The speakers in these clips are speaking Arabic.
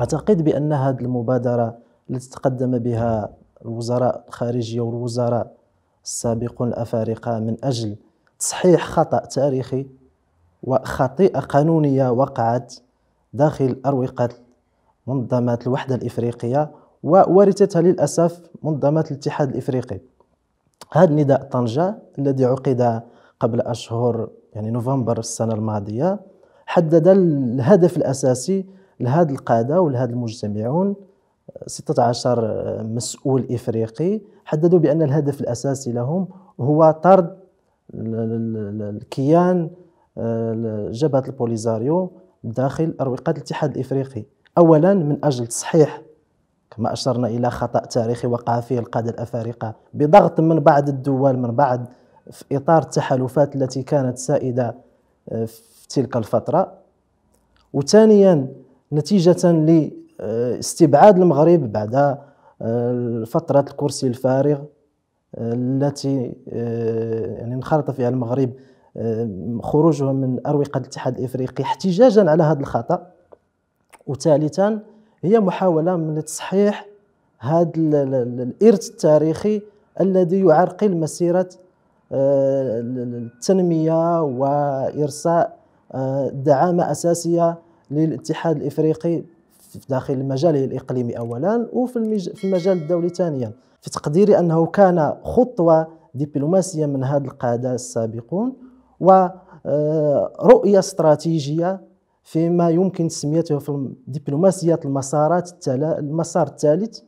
أعتقد بأن هذه المبادرة التي تقدم بها الوزراء الخارجية والوزراء السابقون الأفارقة من أجل تصحيح خطأ تاريخي وخطيئة قانونية وقعت داخل أروقة منظمة الوحدة الإفريقية وورثتها للأسف منظمة الاتحاد الإفريقي هذا نداء طنجة الذي عقد قبل أشهر يعني نوفمبر السنة الماضية حدد الهدف الأساسي لهذا القادة ولهذا المجتمعون 16 مسؤول إفريقي حددوا بأن الهدف الأساسي لهم هو طرد الكيان آه، جبهة البوليزاريو داخل أروقة الاتحاد الإفريقي أولا من أجل تصحيح كما أشرنا إلى خطأ تاريخي وقع فيه القادة الأفارقة بضغط من بعض الدول من بعد في إطار التحالفات التي كانت سائدة آه، في تلك الفترة وثانيا نتيجه لاستبعاد آه، المغرب بعد آه، فتره الكرسي الفارغ آه، التي يعني انخرط فيها المغرب خروجه من اروقه الاتحاد الافريقي احتجاجا على هذا الخطا وثالثا هي محاوله من تصحيح هذا الارث التاريخي الذي يعرقل مسيره التنميه وارساء دعامه اساسيه للاتحاد الافريقي في داخل مجاله الاقليمي اولا وفي المجال الدولي ثانيا في تقديري انه كان خطوه دبلوماسيه من هذا القاده السابقون ورؤيه آه، استراتيجيه فيما يمكن تسميته في دبلوماسيه المسارات التل- المسار الثالث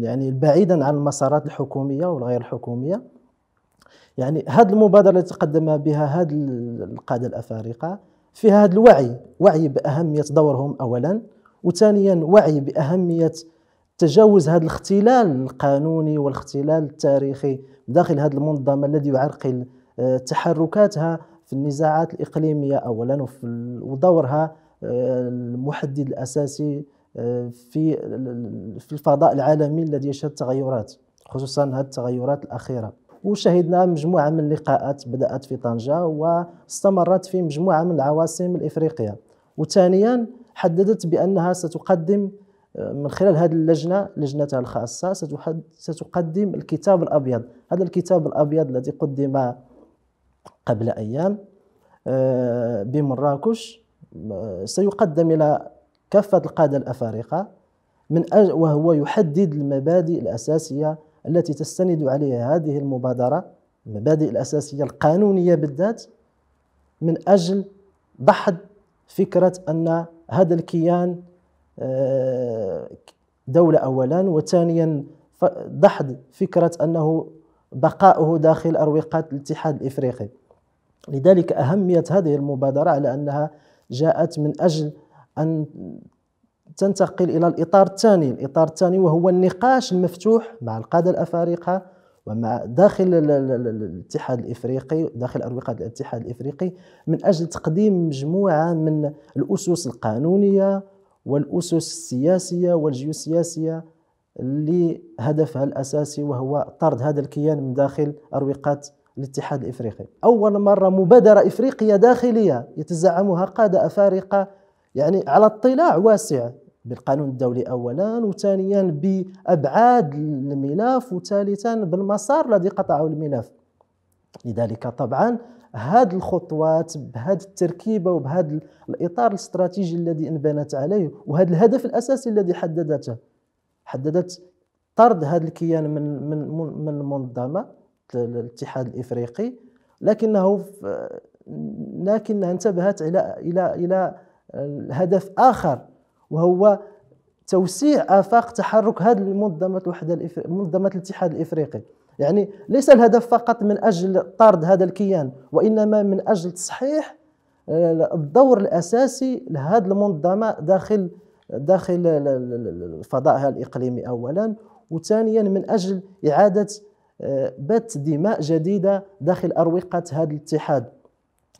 يعني بعيدا عن المسارات الحكوميه والغير الحكوميه يعني هذه المبادره التي تقدم بها هذا القاده الافارقه فيها هذا الوعي وعي بأهمية دورهم أولا وثانيا وعي بأهمية تجاوز هذا الاختلال القانوني والاختلال التاريخي داخل هذه المنظمة الذي يعرقل آه، تحركاتها في النزاعات الإقليمية أولا ودورها آه، المحدد الأساسي آه، في في الفضاء العالمي الذي يشهد تغيرات خصوصا هذه التغيرات الأخيرة وشهدنا مجموعة من اللقاءات بدأت في طنجة واستمرت في مجموعة من العواصم الإفريقية وثانيا حددت بأنها ستقدم آه، من خلال هذه اللجنة لجنتها الخاصة ستقدم الكتاب الأبيض هذا الكتاب الأبيض الذي قدم قبل أيام آه، بمراكش آه، سيقدم إلى كافة القادة الأفارقة من أجل وهو يحدد المبادئ الأساسية التي تستند عليها هذه المبادرة المبادئ الأساسية القانونية بالذات من أجل دحض فكرة أن هذا الكيان آه، دولة أولا وثانيا دحض فكرة أنه بقاؤه داخل أروقة الاتحاد الإفريقي لذلك أهمية هذه المبادرة على أنها جاءت من أجل أن تنتقل إلى الإطار الثاني الإطار الثاني وهو النقاش المفتوح مع القادة الأفارقة ومع داخل الاتحاد الافريقي داخل اروقه الاتحاد الافريقي من اجل تقديم مجموعه من الاسس القانونيه والاسس السياسيه والجيوسياسيه اللي هدفها الاساسي وهو طرد هذا الكيان من داخل اروقه الاتحاد الافريقي. اول مره مبادره افريقيه داخليه يتزعمها قاده افارقه يعني على اطلاع واسع بالقانون الدولي اولا وثانيا بابعاد الملف وثالثا بالمسار الذي قطعه الملف لذلك طبعا هذه الخطوات بهذه التركيبه وبهذا الاطار الاستراتيجي الذي انبنت عليه وهذا الهدف الاساسي الذي حددته حددت طرد هذا الكيان من من من المنظمه الاتحاد الافريقي لكنه لكنها انتبهت الى الى الى هدف اخر وهو توسيع آفاق تحرك هذه المنظمة الوحدة منظمة الاتحاد الإفريقي يعني ليس الهدف فقط من أجل طرد هذا الكيان وإنما من أجل تصحيح آه، الدور الأساسي لهذه المنظمة داخل داخل الفضاء الإقليمي أولا وثانيا من أجل إعادة آه، بث دماء جديدة داخل أروقة هذا الاتحاد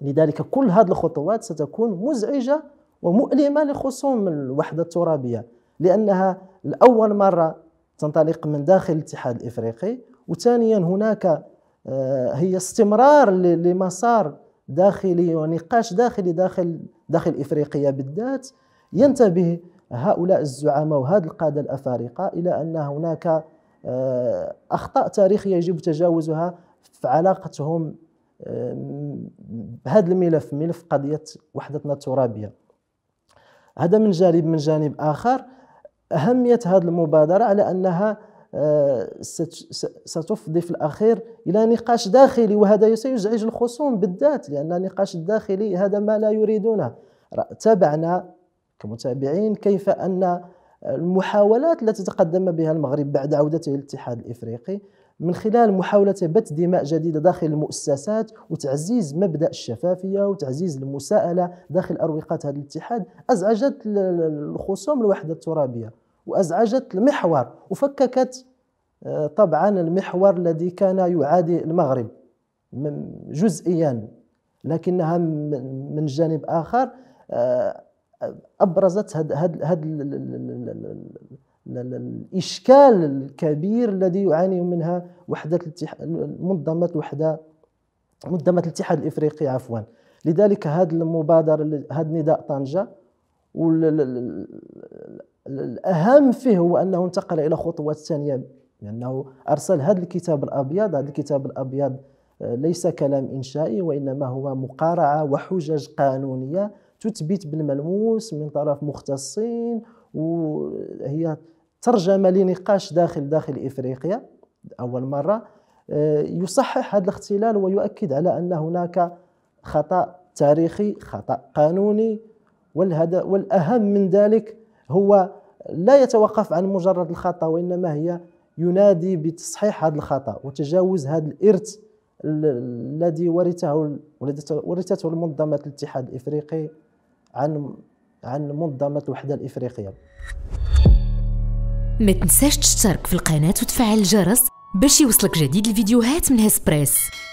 لذلك كل هذه الخطوات ستكون مزعجة ومؤلمه لخصوم الوحده الترابيه لانها لاول مره تنطلق من داخل الاتحاد الافريقي وثانيا هناك آه، هي استمرار لمسار داخلي ونقاش داخلي داخل داخل افريقيا بالذات ينتبه هؤلاء الزعماء وهذا القاده الافارقه الى ان هناك آه، اخطاء تاريخيه يجب تجاوزها في علاقتهم آه، بهذا الملف ملف قضيه وحدتنا الترابيه هذا من جانب من جانب آخر أهمية هذه المبادرة على أنها آه، ستفضي في الأخير إلى نقاش داخلي وهذا سيزعج الخصوم بالذات لأن النقاش الداخلي هذا ما لا يريدونه تابعنا كمتابعين كيف أن المحاولات التي تقدم بها المغرب بعد عودته للاتحاد الإفريقي من خلال محاولة بث دماء جديدة داخل المؤسسات وتعزيز مبدأ الشفافية وتعزيز المساءلة داخل أروقة هذا الاتحاد أزعجت الخصوم الوحدة الترابية وأزعجت المحور وفككت آه، طبعا المحور الذي كان يعادي المغرب جزئيا لكنها من جانب آخر آه، أبرزت هذا الإشكال الكبير الذي يعاني منها وحدة منظمة الوحدة منظمة الاتحاد الإفريقي عفوا لذلك هذه المبادرة هذا نداء طنجة والأهم فيه هو أنه انتقل إلى خطوة ثانية لأنه أرسل هذا الكتاب الأبيض هذا الكتاب الأبيض آه، ليس كلام إنشائي وإنما هو مقارعة وحجج قانونية تثبت بالملموس من طرف مختصين وهي ترجمه لنقاش داخل داخل افريقيا اول مره آه، يصحح هذا الاختلال ويؤكد على ان هناك خطا تاريخي خطا قانوني والاهم من ذلك هو لا يتوقف عن مجرد الخطا وانما هي ينادي بتصحيح هذا الخطا وتجاوز هذا الارث الذي ورثه ورثته المنظمه الاتحاد الافريقي عن عن منظمة الوحدة الإفريقية ما تنساش تشترك في القناة وتفعل الجرس باش يوصلك جديد الفيديوهات من هسبريس